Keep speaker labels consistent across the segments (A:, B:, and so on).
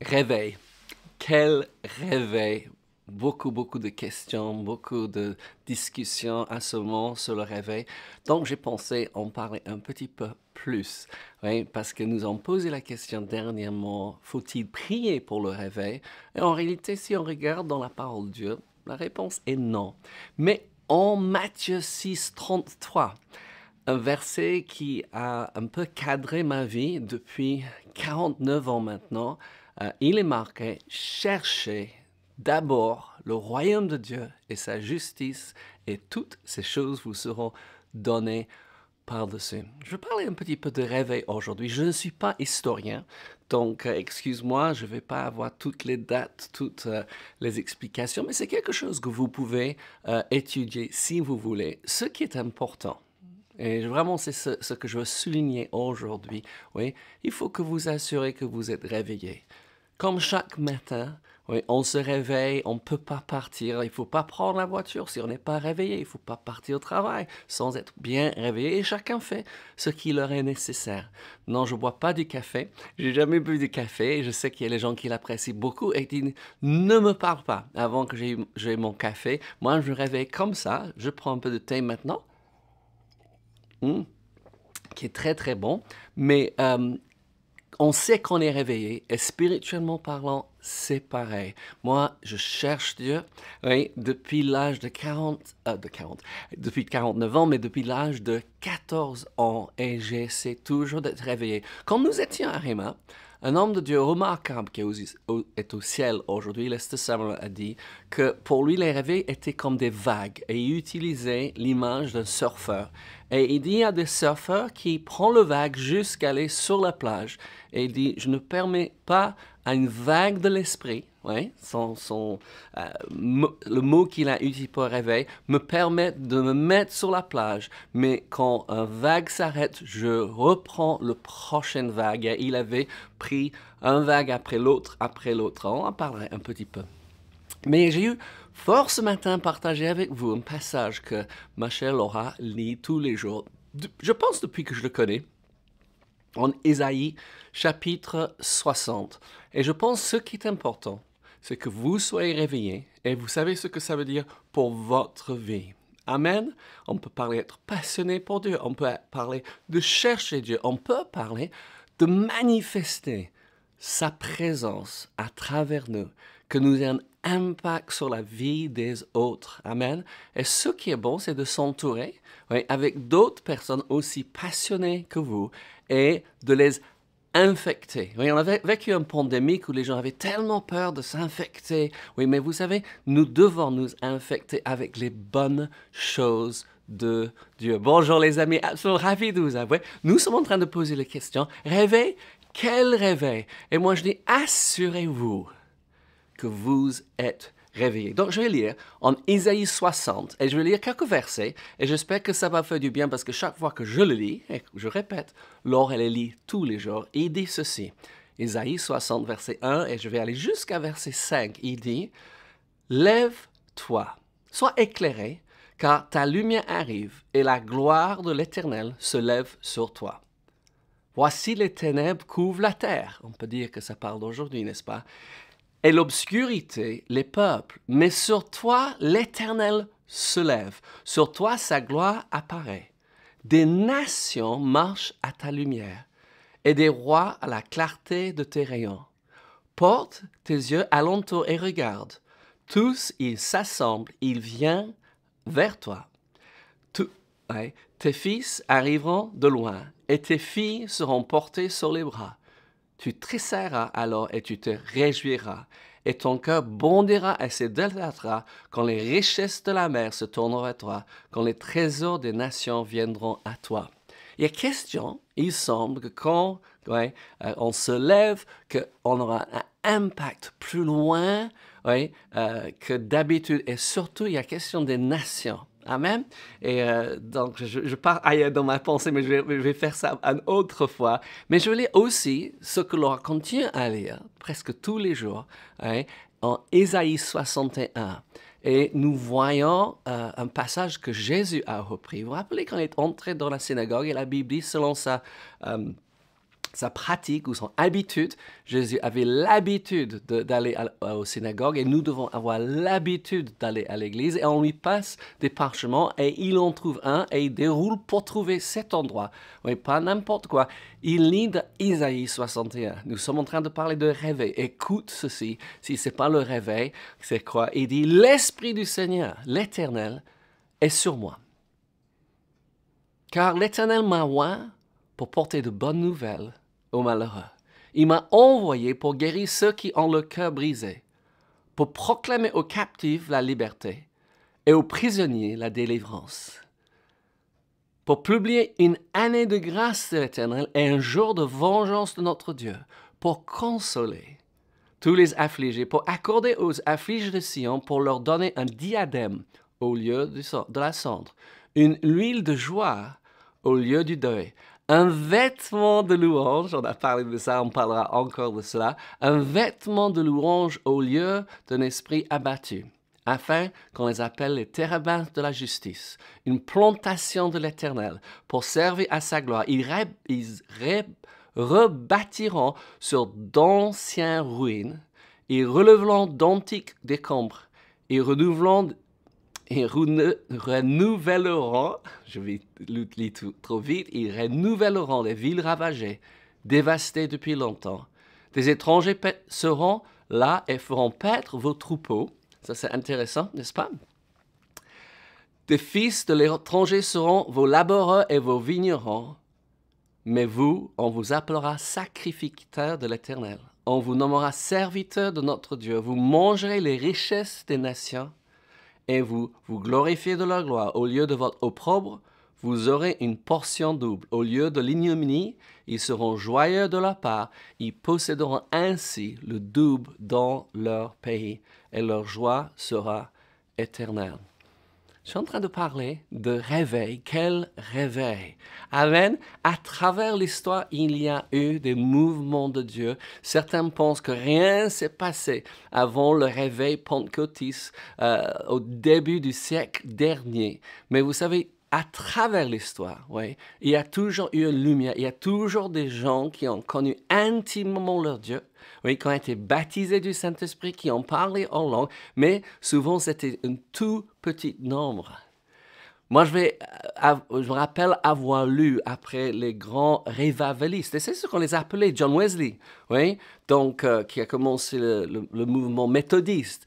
A: Réveil. Quel réveil Beaucoup, beaucoup de questions, beaucoup de discussions à ce moment sur le réveil. Donc, j'ai pensé en parler un petit peu plus, hein, parce que nous avons posé la question dernièrement, faut-il prier pour le réveil Et en réalité, si on regarde dans la parole de Dieu, la réponse est non. Mais en Matthieu 6, 33, un verset qui a un peu cadré ma vie depuis 49 ans maintenant. Euh, il est marqué Cherchez d'abord le royaume de Dieu et sa justice, et toutes ces choses vous seront données par-dessus. Je vais parler un petit peu de réveil aujourd'hui. Je ne suis pas historien, donc euh, excuse-moi, je ne vais pas avoir toutes les dates, toutes euh, les explications, mais c'est quelque chose que vous pouvez étudier si vous voulez. Ce qui est important, et vraiment, c'est ce, que je veux souligner aujourd'hui. Oui, il faut que vous assurez que vous êtes réveillé. Comme chaque matin, on se réveille, on ne peut pas partir, il ne faut pas prendre la voiture si on n'est pas réveillé, il ne faut pas partir au travail sans être bien réveillé et chacun fait ce qui leur est nécessaire. Non, je ne bois pas du café, j'ai jamais bu du café je sais qu'il y a des gens qui l'apprécient beaucoup et qui ne me parle pas avant que j'ai mon café. Moi, je me réveille comme ça, je prends un peu de thé maintenant Hmm. qui est très très bon, mais euh, on sait qu'on est réveillé et spirituellement parlant, c'est pareil. Moi, je cherche Dieu depuis l'âge de 40, euh, de 40, depuis 49 ans, mais depuis l'âge de 14 ans et j'essaie toujours d'être réveillé. Quand nous étions à Rima, un homme de Dieu remarquable qui est au ciel aujourd'hui, Lester Samuel a dit que pour lui, les réveils étaient comme des vagues et il utilisait l'image d'un surfeur. Et il dit, à des surfeurs qui prennent le vague jusqu'à aller sur la plage. Et il dit, je ne permets pas à une vague de l'esprit, ouais, son, son euh, le mot qu'il a utilisé pour réveil, me permet de me mettre sur la plage. Mais quand un vague s'arrête, je reprends le prochaine vague. Et il avait pris un vague après l'autre, après l'autre. On en parlerait un petit peu. Mais j'ai eu fort ce matin partager avec vous un passage que ma chère Laura lit tous les jours, je pense depuis que je le connais, en Ésaïe chapitre 60. Et je pense ce qui est important, c'est que vous soyez réveillés et vous savez ce que ça veut dire pour votre vie. Amen. On peut parler d'être passionné pour Dieu, on peut parler de chercher Dieu, on peut parler de manifester sa présence à travers nous, que nous ayons impact sur la vie des autres. Amen. Et ce qui est bon, c'est de s'entourer avec d'autres personnes aussi passionnées que vous et de les infecter. Oui, on avait vécu une pandémie où les gens avaient tellement peur de s'infecter. Oui, mais vous savez, nous devons nous infecter avec les bonnes choses de Dieu. Bonjour les amis, absolument ah, ravi de vous avoir. Nous sommes en train de poser la question, réveil, quel réveil Et moi je dis, assurez-vous que vous êtes réveillés. Donc je vais lire en Isaïe 60 et je vais lire quelques versets et j'espère que ça va faire du bien parce que chaque fois que je le lis, et je répète, Laure elle le lit tous les jours il dit ceci. Isaïe 60 verset 1 et je vais aller jusqu'à verset 5. Il dit Lève-toi, sois éclairé car ta lumière arrive et la gloire de l'Éternel se lève sur toi. Voici les ténèbres couvrent la terre. On peut dire que ça parle d'aujourd'hui, n'est-ce pas et l'obscurité les peuples, mais sur toi l'Éternel se lève, sur toi sa gloire apparaît. Des nations marchent à ta lumière, et des rois à la clarté de tes rayons. Porte tes yeux alentour et regarde. Tous ils s'assemblent, ils viennent vers toi. tes fils arriveront de loin, et tes filles seront portées sur les bras. Tu tresseras alors et tu te réjouiras, et ton cœur bondira et se délatera quand les richesses de la mer se tourneront à toi, quand les trésors des nations viendront à toi. Il y a question, il semble, que quand euh, on se lève, qu'on aura un impact plus loin euh, que d'habitude. Et surtout, il y a question des nations. Amen. Et euh, donc, je, pars ailleurs dans ma pensée, mais je vais, faire ça une autre fois. Mais je lis aussi ce que l'on continue à lire presque tous les jours hein, en Ésaïe 61. Et nous voyons euh, un passage que Jésus a repris. Vous vous rappelez quand il est entré dans la synagogue et la Bible dit selon sa... Euh, sa pratique ou son habitude. Jésus avait l'habitude d'aller au synagogue et nous devons avoir l'habitude d'aller à l'église et on lui passe des parchemins et il en trouve un et il déroule pour trouver cet endroit. Oui, pas n'importe quoi. Il lit Isaïe 61. Nous sommes en train de parler de réveil. Écoute ceci. Si c'est pas le réveil, c'est quoi Il dit l'esprit du Seigneur, l'Éternel, est sur moi. Car l'Éternel m'a oint pour porter de bonnes nouvelles aux malheureux. Il m'a envoyé pour guérir ceux qui ont le cœur brisé, pour proclamer aux captifs la liberté et aux prisonniers la délivrance, pour publier une année de grâce de l'Éternel et un jour de vengeance de notre Dieu, pour consoler tous les affligés, pour accorder aux affligés de Sion, pour leur donner un diadème au lieu de la cendre, une huile de joie au lieu du deuil, un vêtement de louange, on a parlé de ça, on parlera encore de cela, un vêtement de louange au lieu d'un esprit abattu, afin qu'on les appelle les térébinthes de la justice, une plantation de l'Éternel, pour servir à sa gloire. Ils, rebâtiront sur d'anciennes ruines, et releveront d'antiques décombres, et renouvelant ils renouvelleront, je vais trop vite, ils renouvelleront les villes ravagées, dévastées depuis longtemps. Des étrangers seront là et feront paître vos troupeaux. Ça, c'est intéressant, n'est-ce pas? Des fils de l'étranger seront vos laboureurs et vos vignerons. Mais vous, on vous appellera sacrificateurs de l'Éternel. On vous nommera serviteur de notre Dieu. Vous mangerez les richesses des nations et vous vous glorifiez de leur gloire au lieu de votre opprobre, vous aurez une portion double. Au lieu de l'ignominie, ils seront joyeux de la part. Ils posséderont ainsi le double dans leur pays, et leur joie sera éternelle. Je suis en train de parler de réveil. Quel réveil Amen. À travers l'histoire, il y a eu des mouvements de Dieu. Certains pensent que rien s'est passé avant le réveil pentecôtiste euh, au début du siècle dernier. Mais vous savez, à travers l'histoire, oui, il y a toujours eu une lumière, il y a toujours des gens qui ont connu intimement leur Dieu, oui, qui ont été baptisés du Saint-Esprit, qui ont parlé en langue, mais souvent c'était un tout petit nombre. Moi, je, vais, euh, euh, je me rappelle avoir lu après les grands revivalistes, et c'est ce qu'on les appelait, John Wesley, donc euh, qui a commencé le, mouvement méthodiste.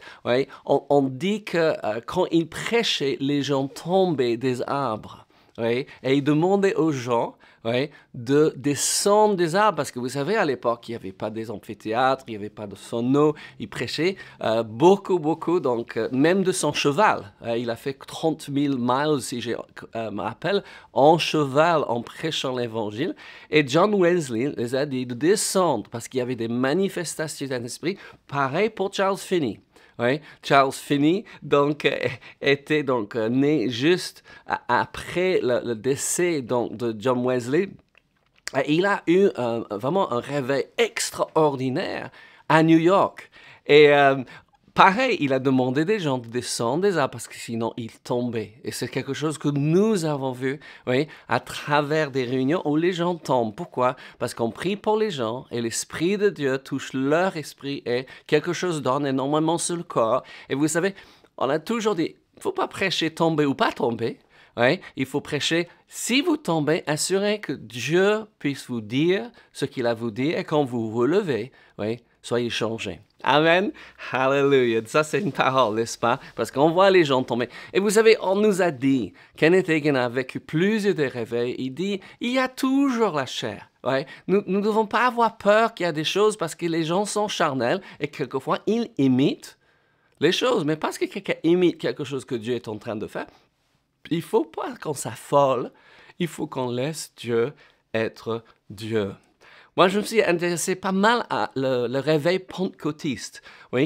A: on, dit que quand il prêchait, les gens tombaient des arbres. et il demandait aux gens de descendre des arbres, parce que vous savez, à l'époque, il n'y avait pas des amphithéâtres, il n'y avait pas de sonno, il prêchait euh, beaucoup, beaucoup, donc euh, même de son cheval. Euh, il a fait 30 000 miles, si je me rappelle, en cheval, en prêchant l'évangile. Et John Wesley les a dit de descendre, parce qu'il y avait des manifestations d'un esprit, pareil pour Charles Finney. Charles Finney donc, euh, était donc euh, né juste après le, décès donc, de John Wesley. il a eu vraiment un réveil extraordinaire à New York. Et euh, Pareil, il a demandé des gens de descendre des arbres parce que sinon ils tombaient. Et c'est quelque chose que nous avons vu oui, à travers des réunions où les gens tombent. Pourquoi Parce qu'on prie pour les gens et l'Esprit de Dieu touche leur esprit et quelque chose donne énormément sur le corps. Et vous savez, on a toujours dit, il faut pas prêcher tomber ou pas tomber. il faut prêcher. Si vous tombez, assurez que Dieu puisse vous dire ce qu'il a à vous dire et quand vous vous relevez, oui, soyez changé. Amen. Hallelujah. Ça, c'est une parole, n'est-ce pas? Parce qu'on voit les gens tomber. Et vous savez, on nous a dit, Kenneth Egan a vécu plusieurs des réveils. Il dit, il y a toujours la chair. Nous ne devons pas avoir peur qu'il y a des choses parce que les gens sont charnels et quelquefois ils imitent les choses. Mais parce que quelqu'un imite quelque chose que Dieu est en train de faire, il faut pas qu'on s'affole. Il faut qu'on laisse Dieu être Dieu. Moi, je me suis intéressé pas mal à le, réveil pentecôtiste,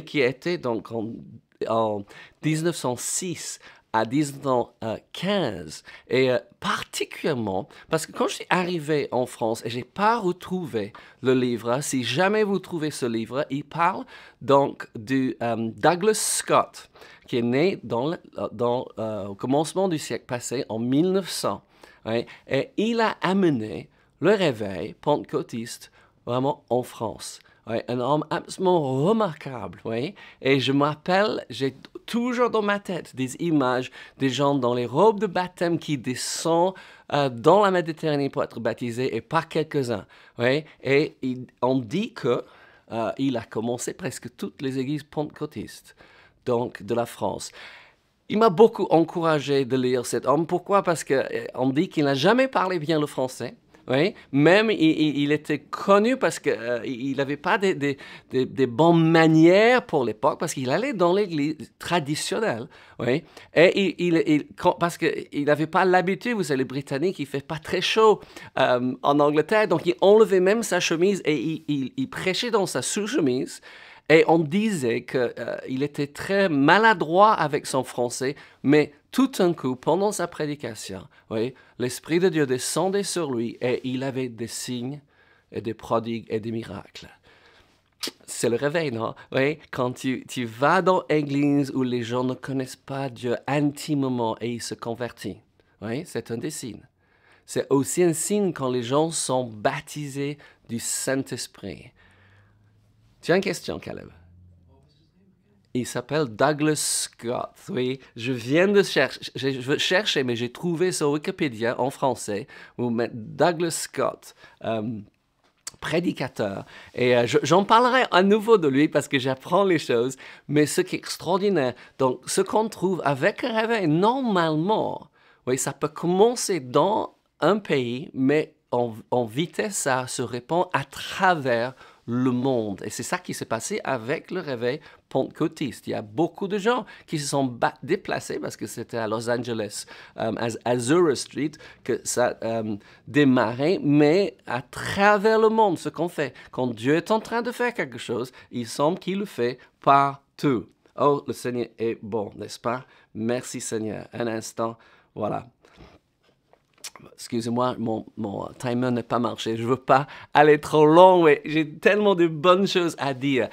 A: qui était donc en, 1906 à 1915. Et euh, particulièrement, parce que quand je suis arrivé en France et j'ai pas retrouvé le livre, hein, si jamais vous trouvez ce livre, il parle donc de euh, Douglas Scott, qui est né dans, euh, dans au commencement du siècle passé, en 1900. Hein, et il a amené le réveil pentecôtiste vraiment en France. un homme absolument remarquable, oui. Et je m'appelle, j'ai toujours dans ma tête des images des gens dans les robes de baptême qui descendent euh, dans la Méditerranée pour être baptisés et pas quelques-uns, Et on dit que euh, il a commencé presque toutes les églises pentecôtistes, donc de la France. Il m'a beaucoup encouragé de lire cet homme. Pourquoi Parce qu'on euh, dit qu'il n'a jamais parlé bien le français. Même, il, était connu parce qu'il euh, n'avait pas des de, bonnes manières pour l'époque, parce qu'il allait dans l'église traditionnelle. Et parce qu'il n'avait pas l'habitude, vous savez, les Britanniques, il ne fait pas très chaud euh, en Angleterre, donc il enlevait même sa chemise et il, il prêchait dans sa sous-chemise. Et on disait qu'il euh, était très maladroit avec son français, mais tout un coup, pendant sa prédication, oui, l'Esprit de Dieu descendait sur lui et il avait des signes et des prodigues et des miracles. C'est le réveil, non Quand tu, tu vas dans l'église où les gens ne connaissent pas Dieu intimement et ils se convertissent, c'est un des signes. C'est aussi un signe quand les gens sont baptisés du Saint-Esprit une question, Caleb. Il s'appelle Douglas Scott. je viens de chercher, mais j'ai trouvé sur Wikipédia en français, vous met Douglas Scott. Euh, prédicateur. Et euh, j'en parlerai à nouveau de lui parce que j'apprends les choses. Mais ce qui est extraordinaire, donc ce qu'on trouve avec un réveil, normalement, oui, ça peut commencer dans un pays, mais en, en vitesse, ça se répand à travers le monde. Et c'est ça qui s'est passé avec le réveil pentecôtiste. Il y a beaucoup de gens qui se sont déplacés parce que c'était à Los Angeles, à um, Azura Street, que ça um, démarrait, mais à travers le monde, ce qu'on fait. Quand Dieu est en train de faire quelque chose, il semble qu'il le fait partout. Oh, le Seigneur est bon, n'est-ce pas? Merci Seigneur. Un instant, voilà. Excusez-moi, mon, timer n'a pas marché. Je ne veux pas aller trop long, mais j'ai tellement de bonnes choses à dire.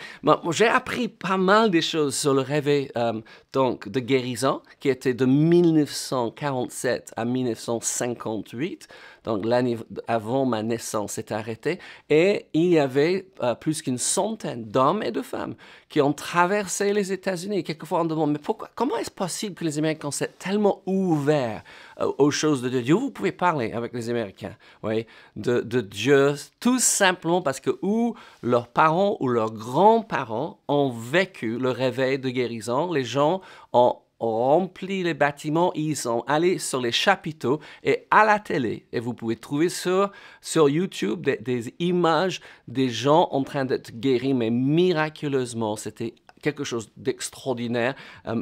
A: j'ai appris pas mal des choses sur le rêve euh, donc, de guérison, qui était de 1947 à 1958 donc l'année avant ma naissance, s'est arrêtée. Et il y avait euh, plus qu'une centaine d'hommes et de femmes qui ont traversé les États-Unis. Quelquefois, on demande, mais pourquoi, comment est-ce possible que les Américains soient tellement ouverts euh, aux choses de Dieu Vous pouvez parler avec les Américains, oui, de, Dieu, tout simplement parce que où leurs parents ou leurs grands-parents ont vécu le réveil de guérison, les gens ont rempli les bâtiments, ils sont allés sur les chapiteaux et à la télé. Et vous pouvez trouver sur, sur YouTube des, images des gens en train d'être guéris, mais miraculeusement, c'était quelque chose d'extraordinaire.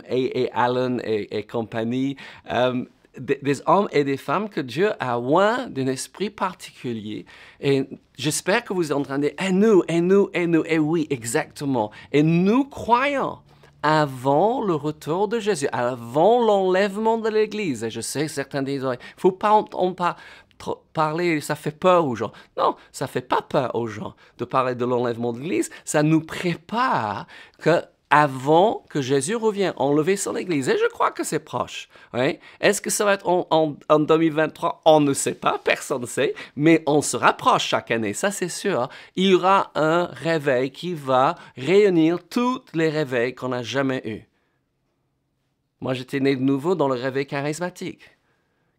A: et, euh, Alan Allen et, compagnie. Euh, des, hommes et des femmes que Dieu a oint d'un esprit particulier. Et j'espère que vous entendez, et nous, et nous, et nous, et oui, exactement. Et nous croyons avant le retour de Jésus, avant l'enlèvement de l'Église. Et je sais certains disent, il faut pas, on pas parler, ça fait peur aux gens. Non, ça fait pas peur aux gens de parler de l'enlèvement de l'Église. Ça nous prépare que avant que Jésus revienne, enlever son Église. Et je crois que c'est proche. Hein. Est-ce que ça va être en, 2023 On ne sait pas, personne ne sait, mais on se rapproche chaque année, ça c'est sûr. Hein. Il y aura un réveil qui va réunir tous les réveils qu'on n'a jamais eus. Moi, j'étais né de nouveau dans le réveil charismatique.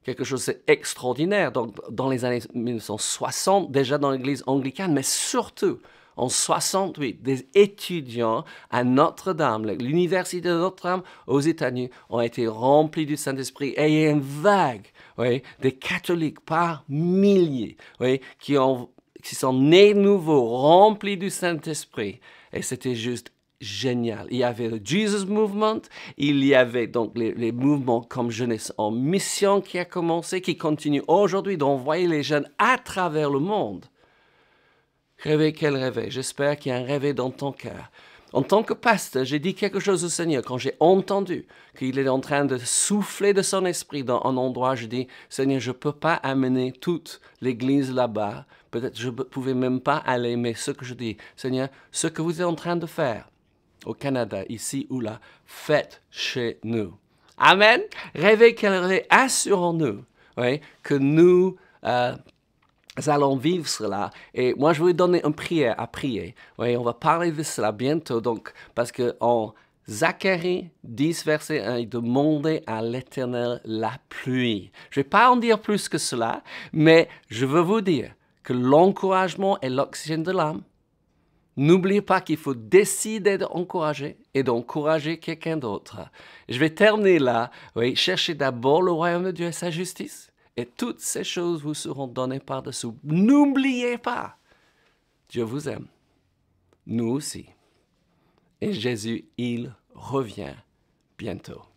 A: Quelque chose d'extraordinaire. Donc, dans les années 1960, déjà dans l'Église anglicane, mais surtout en 68, des étudiants à Notre-Dame, l'université de Notre-Dame aux États-Unis, ont été remplis du Saint-Esprit. Et il y a une vague oui, des catholiques par milliers oui, qui, ont, qui sont nés nouveaux, remplis du Saint-Esprit. Et c'était juste génial. Il y avait le Jesus Movement, il y avait donc les, les mouvements comme Jeunesse en Mission qui a commencé, qui continue aujourd'hui d'envoyer les jeunes à travers le monde. Rêver quel rêver J'espère qu'il y a un rêve dans ton cœur. En tant que pasteur, j'ai dit quelque chose au Seigneur quand j'ai entendu qu'il est en train de souffler de son esprit dans un endroit. Je dis, Seigneur, je ne peux pas amener toute l'Église là-bas. Peut-être je ne pouvais même pas aller, mais ce que je dis, Seigneur, ce que vous êtes en train de faire au Canada, ici ou là, faites chez nous. Amen. Rêvez qu'elle rêve. Assurons-nous que nous euh, nous allons vivre cela. Et moi, je vais donner une prière à prier. Oui, on va parler de cela bientôt, donc, parce que en Zacharie 10, verset 1, il demandait à l'Éternel la pluie. Je ne vais pas en dire plus que cela, mais je veux vous dire que l'encouragement est l'oxygène de l'âme. N'oubliez pas qu'il faut décider d'encourager et d'encourager quelqu'un d'autre. Je vais terminer là. Oui, cherchez d'abord le royaume de Dieu et sa justice et toutes ces choses vous seront données par-dessous. N'oubliez pas, Dieu vous aime, nous aussi. Et Jésus, il revient bientôt.